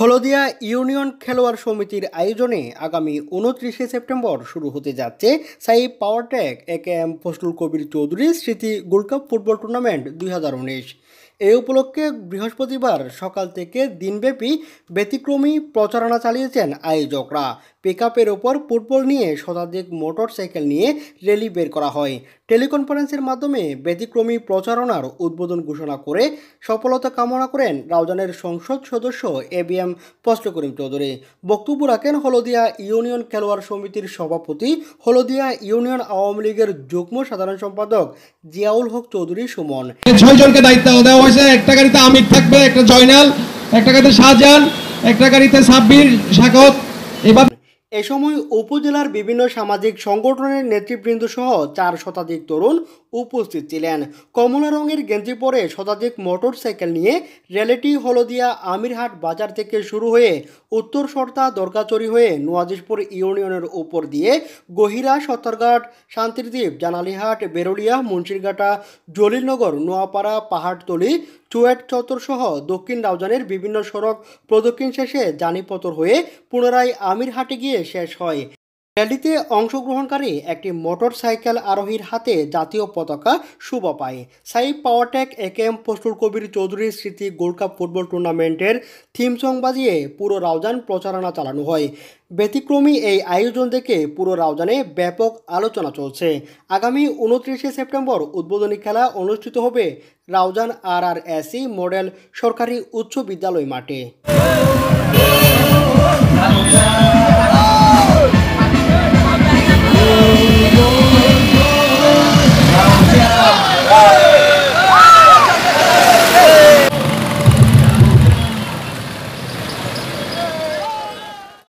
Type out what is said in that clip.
হলদিয়া union খেলোয়াড় সমিতির আয়োজনে আগামী উনত্রিশে সেপ্টেম্বর শুরু হতে যাচ্ছে সাই পাওয়ার ট্যাক এ কে এম ফসলুল কবির চৌধুরী স্মৃতি গোল্ড কাপ ফুটবল টুর্নামেন্ট দুই এ উপলক্ষে বৃহস্পতিবার সকাল থেকে দিনব্যাপী ব্যতিক্রমী প্রচারণা চালিয়েছেন আয়োজকরা পিকআপের ওপর ফুটবল নিয়ে শতাধিক মোটর সাইকেল নিয়ে র্যালি বের করা হয় টেলিকনফারেন্সের মাধ্যমে ব্যতিক্রমী প্রচারণার উদ্বোধন ঘোষণা করে সফলতা কামনা করেন রাউজানের সংসদ সদস্য A B M Alam Fazal Karim Chowdhury বক্তব্য রাখেন হলদিয়া ইউনিয়ন খেলোয়াড় সমিতির সভাপতি হলদিয়া ইউনিয়ন আওয়ামী লীগের যুগ্ম সাধারণ সম্পাদক জিয়াউল হক চৌধুরী সুমন ছয় জনকে দায়িত্ব দেওয়া হয়েছে একটা গাড়িতে আমির থাকবে একটা জয়নাল একটা গাড়িতে শাহজাহান একটা গাড়িতে সাব্বির শাকত এবার এ সময় উপজেলার বিভিন্ন সামাজিক সংগঠনের নেতৃবৃন্দ সহ চার শতাধিক তরুণ উপস্থিত ছিলেন কমলা রঙের গেঞ্জি পরে শতাধিক মোটর সাইকেল নিয়ে র্যালিটি হলদিয়া আমিরহাট বাজার থেকে শুরু হয়ে উত্তর সর্তা দরগাচরি হয়ে নোয়াজিশপুর ইউনিয়নের উপর দিয়ে গহিরা সত্তরঘাট শান্তিরদ্বীপ জানালিহাট বেরুলিয়া মুন্সিরঘাটা জলিলনগর নোয়াপাড়া পাহাড়তলি চুয়েট চত্বর সহ দক্ষিণ রাউজানের বিভিন্ন সড়ক প্রদক্ষিণ শেষে জানিপতর হয়ে পুনরায় আমিরহাটে গিয়ে শেষ হয় র্যালিতে অংশগ্রহণকারী একটি মোটর সাইকেল আরোহীর হাতে জাতীয় পতাকা শুভ পায় Sai Powertech A K M Fazlul Kabir চৌধুরীর স্মৃতি গোল্ড কাপ ফুটবল টুর্নামেন্টের থিম সং বাজিয়ে পুরো রাউজান প্রচারণা চালানো হয় ব্যতিক্রমী এই আয়োজন দেখে পুরো রাউজানে ব্যাপক আলোচনা চলছে আগামী উনত্রিশে সেপ্টেম্বর উদ্বোধনী খেলা অনুষ্ঠিত হবে Raozan R R AC model সরকারি উচ্চ বিদ্যালয় মাঠে